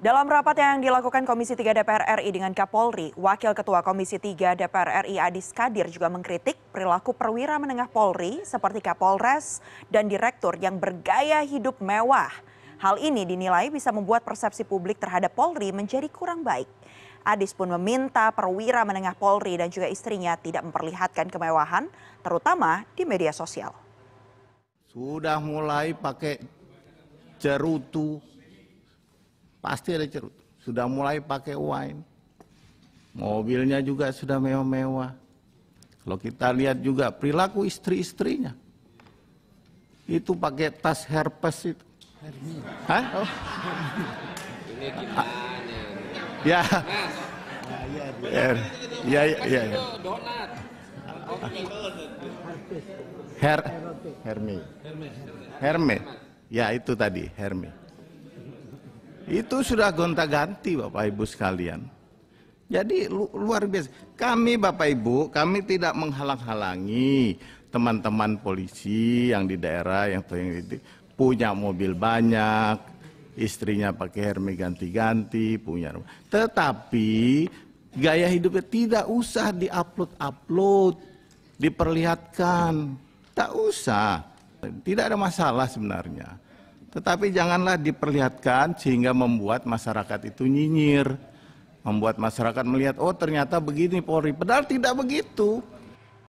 Dalam rapat yang dilakukan Komisi 3 DPR RI dengan Kapolri, Wakil Ketua Komisi 3 DPR RI Adis Kadir juga mengkritik perilaku perwira menengah Polri seperti Kapolres dan Direktur yang bergaya hidup mewah. Hal ini dinilai bisa membuat persepsi publik terhadap Polri menjadi kurang baik. Adis pun meminta perwira menengah Polri dan juga istrinya tidak memperlihatkan kemewahan, terutama di media sosial. Sudah mulai pakai cerutu, Pasti ada cerut. Sudah mulai pakai wine. Mobilnya juga sudah mewah-mewah. Kalau kita lihat juga perilaku istri-istrinya. Itu pakai tas herpes itu. Hah? Ya. Ya, ya, ya. ya. ya. Her, Herme. Herme. Ya, itu tadi, Herme. Itu sudah gonta-ganti Bapak Ibu sekalian. Jadi luar biasa. Kami Bapak Ibu, kami tidak menghalang-halangi teman-teman polisi yang di daerah yang punya mobil banyak, istrinya pakai Hermes ganti-ganti, punya rumah. Tetapi gaya hidupnya tidak usah diupload-upload, diperlihatkan. Tak usah. Tidak ada masalah sebenarnya. Tetapi janganlah diperlihatkan sehingga membuat masyarakat itu nyinyir. Membuat masyarakat melihat, oh ternyata begini Polri. Padahal tidak begitu.